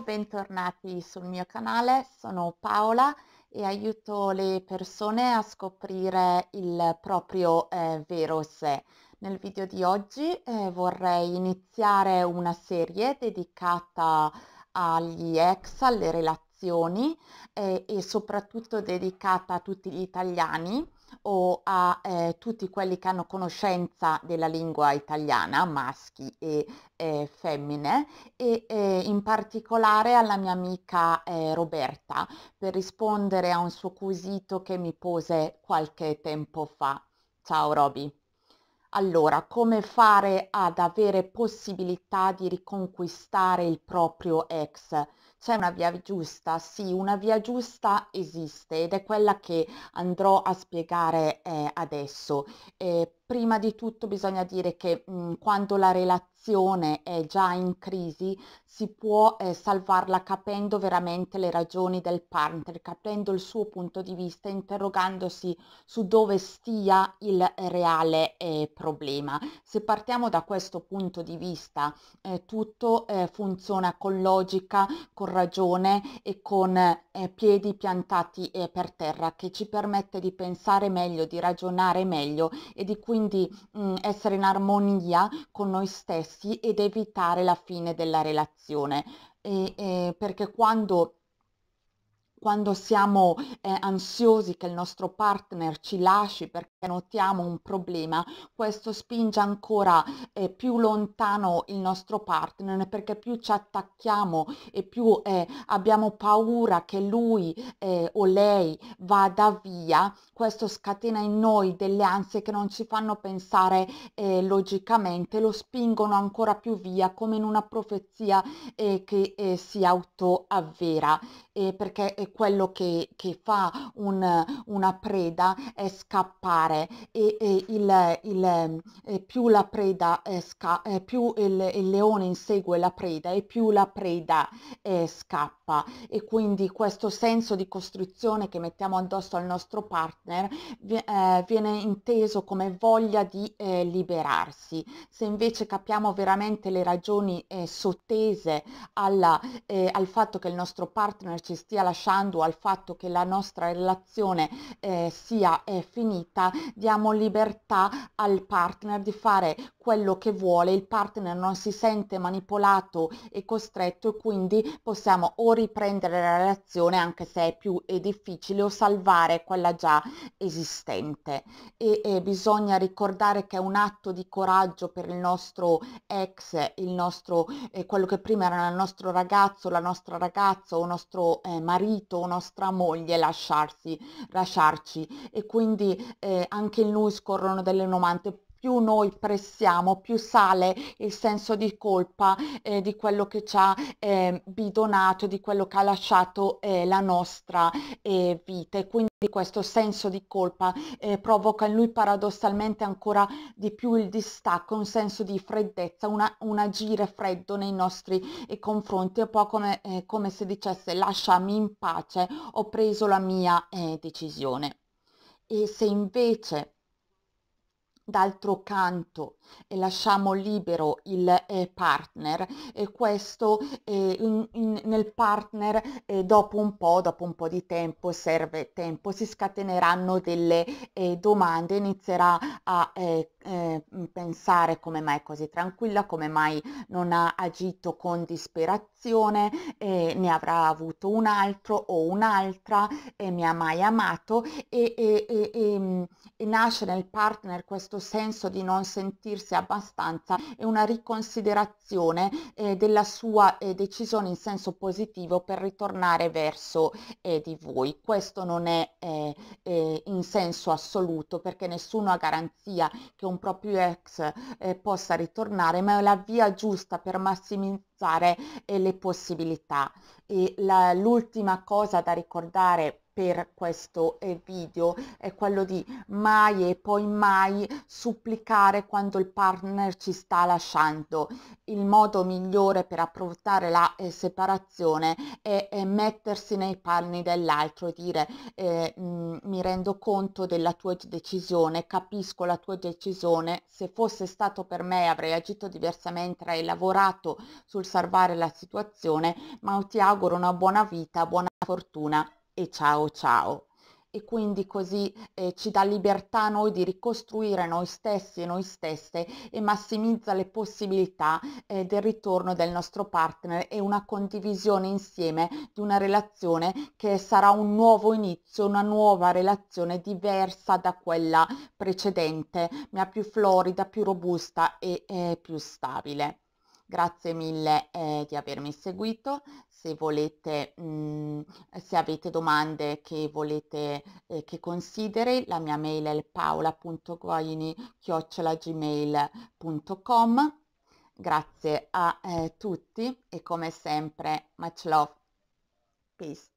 bentornati sul mio canale, sono Paola e aiuto le persone a scoprire il proprio eh, vero sé. Nel video di oggi eh, vorrei iniziare una serie dedicata agli ex, alle relazioni eh, e soprattutto dedicata a tutti gli italiani o a eh, tutti quelli che hanno conoscenza della lingua italiana, maschi e eh, femmine, e eh, in particolare alla mia amica eh, Roberta per rispondere a un suo quesito che mi pose qualche tempo fa. Ciao Roby. Allora, come fare ad avere possibilità di riconquistare il proprio ex? C'è una via giusta? Sì, una via giusta esiste ed è quella che andrò a spiegare eh, adesso. Eh, Prima di tutto bisogna dire che mh, mhmm, quando la relazione è già in crisi si può eh, salvarla capendo veramente le ragioni del partner, capendo il suo punto di vista, interrogandosi su dove stia il reale eh, problema. Se partiamo da questo punto di vista eh, tutto eh, funziona con logica, con ragione e con eh, piedi piantati eh, per terra che ci permette di pensare meglio, di ragionare meglio e di quindi quindi mh, mhmm, essere in armonia con noi stessi ed evitare la fine della relazione. E, e, perché quando quando siamo eh, ansiosi che il nostro partner ci lasci perché notiamo un problema, questo spinge ancora eh, più lontano il nostro partner perché più ci attacchiamo e più eh, abbiamo paura che lui eh, o lei vada via, questo scatena in noi delle ansie che non ci fanno pensare eh, logicamente, lo spingono ancora più via come in una profezia eh, che si autoavvera perché quello che, che fa un, una preda è scappare e, e il, il, eh, più la preda sca- eh, più il, il, leone insegue la preda e più la preda eh, scappa e quindi questo senso di costruzione che mettiamo addosso al nostro partner eh, viene inteso come voglia di eh, liberarsi se invece capiamo veramente le ragioni eh, sottese alla, al fatto che il nostro partner ci stia lasciando pensando al fatto che la nostra relazione eh, sia eh, finita, diamo libertà al partner di fare quello che vuole, il partner non si sente manipolato e costretto e quindi possiamo o riprendere la relazione anche se è più è difficile o salvare quella già esistente. E, e bisogna ricordare che è un atto di coraggio per il nostro ex, il nostro, eh, quello che prima era il nostro ragazzo, la nostra ragazza o nostro eh, marito o nostra moglie lasciarsi, lasciarci e quindi eh, anche in lui scorrono delle nomante più noi pressiamo, più sale il senso di colpa eh, di quello che ci ha eh, bidonato, di quello che ha lasciato eh, la nostra eh, vita. E quindi questo senso di colpa eh, provoca in lui paradossalmente ancora di più il distacco, un senso di freddezza, una, un agire freddo nei nostri eh, confronti, un po' come, come se dicesse lasciami in pace, ho preso la mia decisione. E se invece D'altro canto lasciamo libero il eh, partner e questo eh, in, in, nel partner eh, dopo un po', dopo un po' di tempo, serve tempo, si scateneranno delle eh, domande, inizierà a eh, eh, mm, pensare come mai è così tranquilla, come mai non ha agito con disperazione, eh, ne avrà avuto un altro o un'altra e mi ha mai amato e, e, e, mm, e nasce nel partner questo senso di non sentirsi abbastanza e una riconsiderazione eh, della sua eh, decisione in senso positivo per ritornare verso eh, di voi. Questo non è eh, eh, in senso assoluto perché nessuno ha garanzia che un proprio ex eh, possa ritornare, ma è la via giusta per massimizzare eh, le possibilità. E l'ultima cosa da ricordare per questo eh, video è quello di mai e poi mai supplicare quando il partner ci sta lasciando. Il modo migliore per approfittare la eh, separazione è, è, mettersi nei panni dell'altro e dire eh, mh, mm, mi rendo conto della tua decisione, capisco la tua decisione, se fosse stato per me avrei agito diversamente, hai lavorato sul salvare la situazione, ma ti auguro una buona vita, buona fortuna e ciao ciao. E quindi così eh, ci dà libertà a noi di ricostruire noi stessi e noi stesse e massimizza le possibilità eh, del ritorno del nostro partner e una condivisione insieme di una relazione che sarà un nuovo inizio, una nuova relazione diversa da quella precedente, ma più florida, più robusta e eh, più stabile. Grazie mille eh, di avermi seguito, se volete... Mh, mm, se avete domande che volete eh, che consideri, la mia mail è paola.guaini.gmail.com. Grazie a eh, tutti e come sempre, much love. Peace.